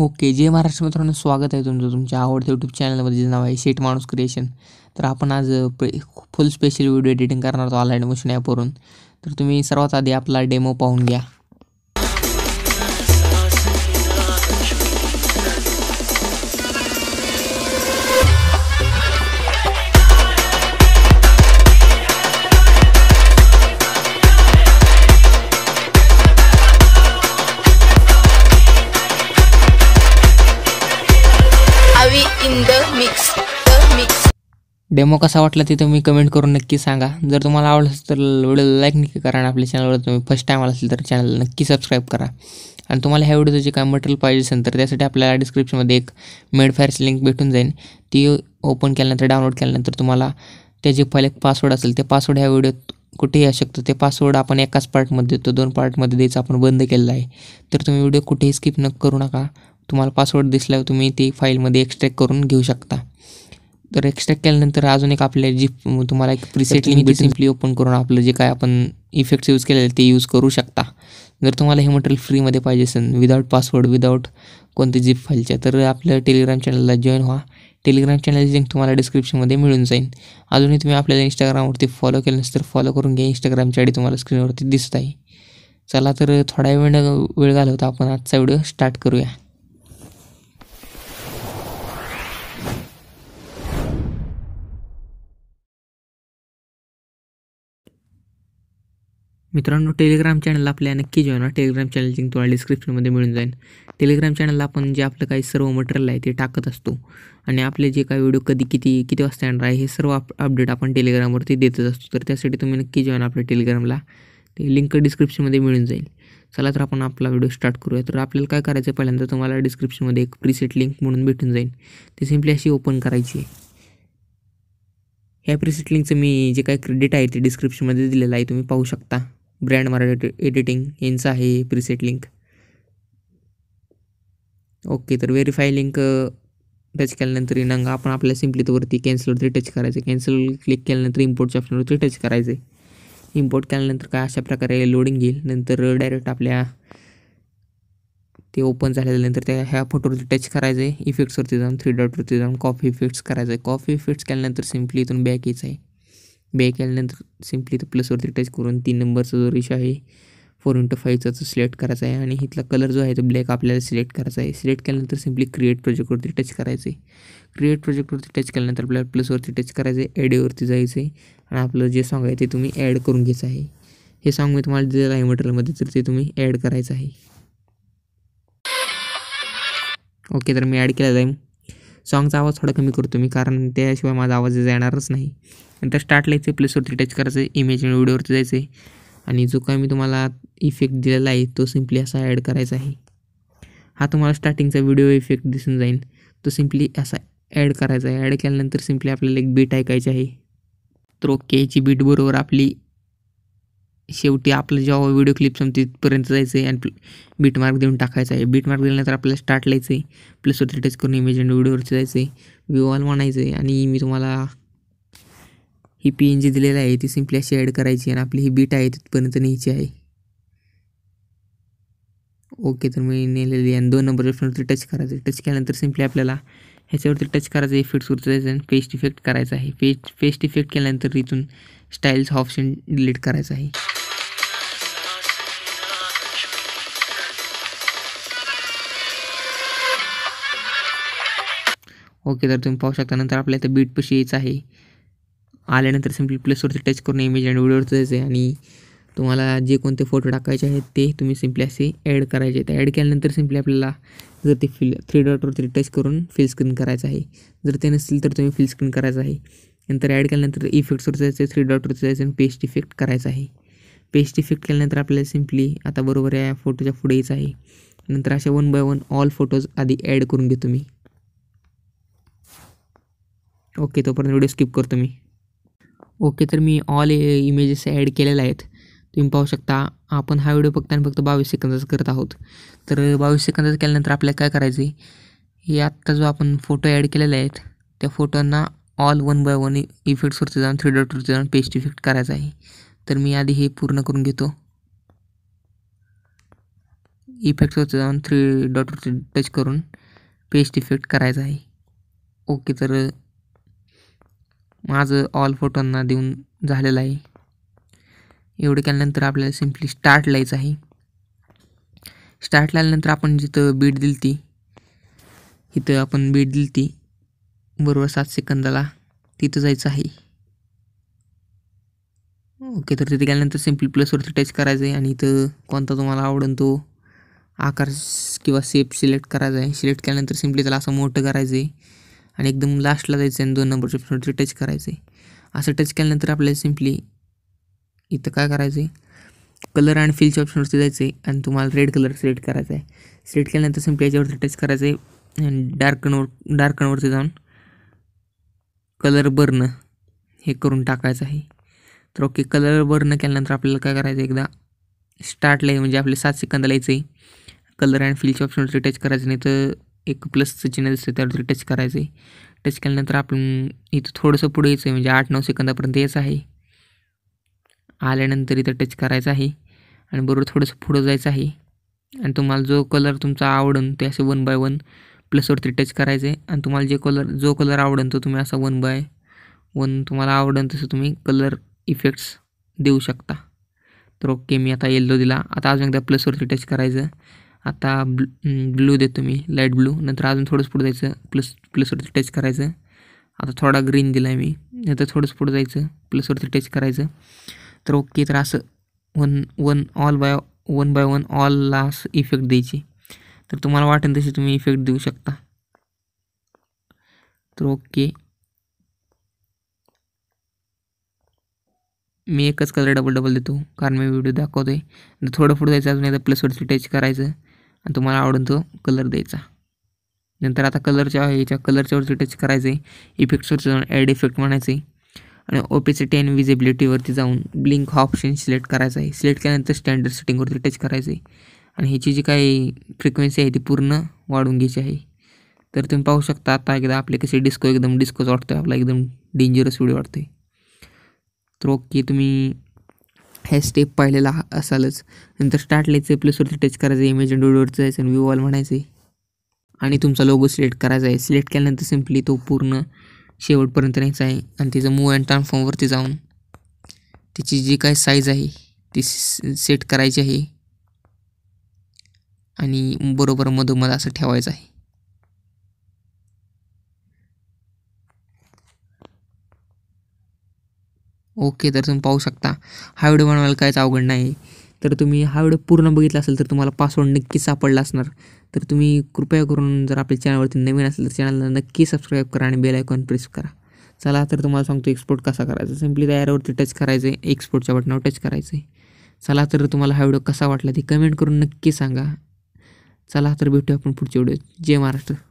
okay जे महाराष्ट्र मित्रांनो स्वागत आहे तुमचं तुमच्या आवडत्या यूट्यूब चॅनलमध्ये जे नाव आहे शेट माणूस क्रिएशन तर आपण आज फुल स्पेशल व्हिडिओ एडिटिंग करणार आहोत ऑनलाईन मशीन ॲपवरून तर तुम्ही सर्वात आधी आपला डेमो पाहून घ्या in the mix the mix demo कसा वाटला ते तुम्ही कमेंट करून नक्की सांगा जर तुम्हाला आवडलं असेल तर व्हिडिओला लाईक नक्की करा आणि आपल्या चॅनलवर तुम्ही फर्स्ट टाईम आला असेल तर चॅनल नक्की सबस्क्राईब करा आणि तुम्हाला ह्या व्हिडिओचं जे काय मटेरियल पाहिजे असेल तर त्यासाठी आपल्याला डिस्क्रिप्शनमध्ये एक मेडफायरची लिंक भेटून जाईल ती ओपन केल्यानंतर डाउनलोड केल्यानंतर तुम्हाला त्याचे फाईल एक पासवर्ड असेल ते पासवर्ड ह्या व्हिडिओत कुठेही असू शकतो ते पासवर्ड आपण एकाच पार्टमध्ये देतो दोन पार्टमध्ये द्यायचं आपण बंद केलेलं आहे तर तुम्ही व्हिडिओ कुठेही स्किप न करू नका तुम्हारा पासवर्ड दिसल्यावर तुम्ही ती फाईलमध्ये एक्स्ट्रॅक्ट करून घेऊ शकता तर एक्स्ट्रॅक्ट केल्यानंतर अजून एक आपल्या जी तुम्हाला एक प्रिसेट लिंक सीम्पली ओपन करून आपलं जे का आपण इफेक्ट्स यूज के लिए यूज करू शकता जर तुम्हाला हे मटेरियल फ्रीमध्ये पाहिजे असेल विदाऊट पासवर्ड विदाऊट कोणती झिप फाईलच्या तो आपल्या टेलिग्राम चॅनलला जॉइन व्हा टेलिग्राम चॅनलची लिंक तुम्हाला डिस्क्रिप्शनमध्ये मिळून जाईल अजूनही तुम्ही आपल्याला इंस्टाग्रामवरती फॉलो केलं नसेल तर फॉलो करून घ्या इंस्टाग्रामची आयडी तुम्हाला स्क्रीनवरती दिसत है चला तो थोडा वे वेळ अपन आज का वीडियो स्टार्ट करूया मित्रांनो टेलिग्राम चॅनलला आपल्याला नक्की जॉईन व्हा टेलिग्राम चॅनल लिंक तुम्हाला डिस्क्रिप्शनमध्ये मिळून जाईल टेलिग्राम चॅनलला आपण जे आपलं काही सर्व मटेरियल आहे ते टाकत असतो आणि आपले जे काही व्हिडिओ कधी किती किती वाजता येणार आहे हे सर्व अपडेट आपण टेलिग्रामवरती देतच असतो तर त्यासाठी तुम्ही नक्की जॉईन आपल्या टेलिग्रामला ते लिंक डिस्क्रिप्शनमध्ये मिळून जाईल चला तर आपण आपला व्हिडिओ स्टार्ट करूया तर आपल्याला काय करायचं पहिल्यांदा तुम्हाला डिस्क्रिप्शनमध्ये एक प्रीसेट लिंक म्हणून भेटून जाईल ते सिम्पली अशी ओपन करायची आहे ह्या प्रिसेट लिंकचं मी जे काही क्रेडिट आहे ते डिस्क्रिप्शनमध्ये दिलेलं आहे तुम्ही पाहू शकता ब्रँड मराठी एडिटिंग यांचं आहे प्रिसेट लिंक ओके तर व्हेरीफाय लिंक टच केल्यानंतर येणार आपण आपल्या सिम्पली वरती कॅन्सलवरती टच करायचं कॅन्सल क्लिक केल्यानंतर इम्पोर्टच्या ऑप्शनवरती टच करायचं आहे इम्पोर्ट केल्यानंतर काय अशा प्रकारे लोडिंग येईल नंतर डायरेक्ट आपल्या ते ओपन झाल्यानंतर त्या ह्या फोटोवरती टच करायचं आहे इफेक्ट्सवरती जाऊन थ्री डॉटवरती जाऊन कॉफी इफेक्ट्स करायचं आहे कॉफी इफेक्ट्स केल्यानंतर सिम्पली इथून बॅक यायचं आहे बॅक आल्यानंतर सिम्पली तर प्लसवरती टच करून तीन नंबरचा जो रेश आहे फोर इंटू फाईव्हचा तो सिलेक्ट करायचा आहे आणि इथला कलर जो आहे तो ब्लॅक आपल्याला सिलेक्ट करायचा आहे सिलेक्ट केल्यानंतर सिम्पली क्रिएट प्रोजेक्टवरती टच करायचं आहे क्रिएट प्रोजेक्टवरती टच केल्यानंतर आपल्याला प्लसवरती टच करायचं आहे ॲडिओवरती जायचं आहे आणि आपलं जे सॉन्ग आहे ते तुम्ही ॲड करून घ्यायचं आहे हे सॉन्ग मी तुम्हाला दिलेलं आहे मटेरियलमध्ये तर ते तुम्ही ॲड करायचं आहे ओके तर मी ॲड केलेलं आहे सॉंगचा आवाज थोडा कमी करतो मी कारण त्याशिवाय माझा आवाज येणारच नाही नंतर स्टार्ट लायचं प्लसवरती टच करायचं इमेज आणि व्हिडिओवरती जायचं आहे आणि जो काय मी तुम्हाला इफेक्ट दिलेला आहे तो सिम्पली असा ॲड करायचा आहे हा तुम्हाला स्टार्टिंगचा व्हिडिओ इफेक्ट दिसून जाईल तो सिम्पली असा ॲड करायचा आहे ॲड केल्यानंतर सिम्पली आपल्याला एक बीट ऐकायची आहे तर ओके बीटबरोबर आपली शेवटी आपलं जेव्हा व्हिडिओ क्लिप समती तिथपर्यंत जायचं आहे आणि बीट मार्क देऊन टाकायचं आहे बीट मार्क दिल्यानंतर आपल्याला स्टार्ट लायचं आहे प्लसवरती टच करून इमेज अँड व्हिडिओवरती जायचं आहे व्ह्यू ऑल म्हणायचं आहे आणि मी तुम्हाला ही पी एन जी दिलेली आहे ती सिम्पली अशी ॲड करायची आणि आपली ही बीट आहे तिथपर्यंत न्यायची आहे ओके तर मी नेलेली आणि दोन नंबर ऑप्शनवरती टच करायचं टच केल्यानंतर सिम्पली आपल्याला ह्याच्यावरती टच करायचं आहे इफेक्ट्सवरती जायचं आणि पेस्ट इफेक्ट करायचा आहे पेस्ट पेस्ट इफेक्ट केल्यानंतर इथून स्टाईल्स ऑप्शन डिलीट करायचं आहे ओके तर तुम्ही पाहू शकता नंतर आपल्याला इथं बीटपाशी यायचं आहे आल्यानंतर सिम्पली प्लसवरती टच करून इमेज अँड व्हिडिओवरती जायचं आहे आणि तुम्हाला जे कोणते फोटो टाकायचे आहेत ते तुम्ही सिम्पली असे ॲड करायचे आहेत ॲड केल्यानंतर सिम्पली आपल्याला जर ते फिल थ्री डॉटवरती टच करून फिल स्क्रीन करायचं आहे जर ते नसतील तर तुम्ही फिल स्क्रीन करायचं आहे नंतर ॲड केल्यानंतर इफेक्ट्सवर जायचं थ्री डॉटवरती जायचं आणि पेस्ट इफेक्ट करायचं आहे पेस्ट इफेक्ट केल्यानंतर आपल्याला सिम्पली आता बरोबर या फोटोच्या पुढे यायचं आहे नंतर अशा one by one all photos आधी ॲड करून घेतो मी ओके तोपर्यंत वीडियो स्किप करतो मी ओके तर मी ऑल इमेजेस ऐड के आहेत तुम्ही पाहू शकता आपण हा वीडियो फक्त आणि फक्त बावीस सेकंदाचा करत आहोत तर बावीस सेकंदाचा के आपल्याला का करायचं आहे आत्ता जो अपन फोटो ऐड के आहेत त्या फोटोंना all one by one effects इफेक्ट्सवरती जाऊन थ्री डॉटवरती जाऊन पेस्ट इफेक्ट कराए तो मैं आधी ही पूर्ण करूँ करून इफेक्ट्स इफेक्ट्सवरती जाऊन थ्री डॉटवरती टच करून पेस्ट इफेक्ट करायचा ओके तर मज़ ऑल फोटोंना देऊन झालेलं आहे एवढं केल्यानंतर आपल्याला स्टार्ट लायचं स्टार्ट लावल्यानंतर आपण जिथं बीट दिली ती इथं आपण बीट दिली ती बरोबर सात सेकंदाला तिथं जाए ओके तर तिथे गेल्यानंतर सिम्पली प्लसवरती टच कराएं इत को तुम्हारा आवड़न तो आकार कि शेप सिलेक्ट करायचा आहे सिलेक्ट केल्यानंतर सिम्पली त्याला असं आणि एकदम लास्टला जायचं आणि दोन नंबरच्या ऑप्शनवरती टच करायचं असं टच केल्यानंतर आपल्याला सिम्पली इथं काय करायचं कलर आणि फिलच्या ऑप्शनवरती जायचं आहे आणि तुम्हाला रेड कलर सिलेक्ट करायचा आहे सिलेक्ट केल्यानंतर सिम्पली याच्यावरती टच करायचं आहे आणि डार्क कनवर डार्क कनवरती जाऊन कलर बर्न हे करून टाकायचं आहे तर ओके कलर बर्न केल्यानंतर आपल्याला काय करायचं एकदा स्टार्टला म्हणजे आपले सात सेकंदाला यायचं आहे कलर अँड फिलच्या ऑप्शनवरती टच करायचं नाही तर एक प्लसचं चिन्ह दिसतं त्यावरती टच करायचं आहे टच केल्यानंतर आपण इथं थोडंसं पुढे यायचं आहे म्हणजे आठ नऊ सेकंदापर्यंत यायचं आहे आल्यानंतर इथं टच करायचं आहे आणि बरोबर थोडंसं पुढं जायचं आहे आणि तुम्हाला जो कलर तुमचा आवडन ते असे वन बाय वन प्लसवरती टच करायचं आहे आणि तुम्हाला जे कलर जो कलर आवडन तो तुम्ही असा वन बाय वन तुम्हाला आवडन तसं तुम्ही कलर इफेक्ट्स देऊ शकता तर ओके मी आता येल्लो दिला आता अजून एकदा प्लसवरती टच करायचं आता हम्म, ब्लू ब्लू देते मैं लाइट ब्लू नंतर अजू थोड़स पुढं जाए प्लस प्लसवरती टच करायचं आता थोडा ग्रीन दिला आहे मी नंतर थोडंच पुढं जायचं प्लसवरती टच करायचं तर okay one one all by one by one ऑलला असं इफेक्ट द्यायची तुम्हारा तुम्हाला वाटेल तुम्हें इफेक्ट देऊ शकता तर ओके मैं एक कलर डबल डबल देते कारण मैं वीडियो दाखोते थोड़ा फुट जाए जायचं अजून एकदा प्लसवरती टच करायचं आणि तुम्हाला आवडून तो कलर द्यायचा नंतर आता कलरच्या ह्याच्या कलरच्यावरती टच करायचं आहे इफेक्ट्सवरती जाऊन ॲड इफेक्ट म्हणायचं आहे आणि ओपेसिटी अँड विजिबिलिटीवरती जाऊन ब्लिंक हा ऑप्शन सिलेक्ट करायचा आहे सिलेक्ट केल्यानंतर स्टँडर्ड सेटिंगवरती टच करायचं आहे आणि ह्याची जी काही फ्रिक्वेन्सी आहे ती पूर्ण वाढून घ्यायची आहे तर तुम्ही पाहू शकता आता एकदा आपले कसे डिस्को एकदम डिस्कोच वाटतो आहे आपला एकदम डेंजरस व्हिडिओ वाटतो आहे तर ओके तुम्ही हे स्टेप पाहिलेला असालच नंतर स्टार्ट लिहायचं आहे प्लसवरती टच करायचं आहे इमेज डोडवरचं जायचं आणि व्यू ऑल म्हणायचं आणि तुमचा लोगो सिलेक्ट करायचा आहे सिलेक्ट केल्यानंतर सिम्पली तो पूर्ण शेवटपर्यंत न्यायचा आहे आणि त्याचं मूव अँड ट्रान्सफॉर्मवरती जाऊन त्याची जी काय साईज आहे ती सेट करायची आहे आणि बरोबर मधोमध असं ठेवायचं आहे ओके तर तुम्ही पाहू शकता हा व्हिडिओ बनवायला काहीच अवघड नाही तर तुम्ही हा व्हिडिओ पूर्ण बघितला असेल तर तुम्हाला पासवर्ड नक्की सापडला असणार तर तुम्ही कृपया करून जर आपल्या चॅनलवरती नवीन असेल तर चॅनलला नक्की सबस्क्राईब करा आणि बेल आयकॉन प्रेस करा चला तर तुम्हाला सांगतो एक्सपोर्ट कसा करायचा सिम्पली तयारवरती टच करायचं आहे एक्सपोर्टच्या बटनावर टच करायचं आहे चला तर तुम्हाला हा व्हिडिओ कसा वाटला ते कमेंट करून नक्की सांगा चला तर भेटूया आपण पुढच्या व्हिडिओ जय महाराष्ट्र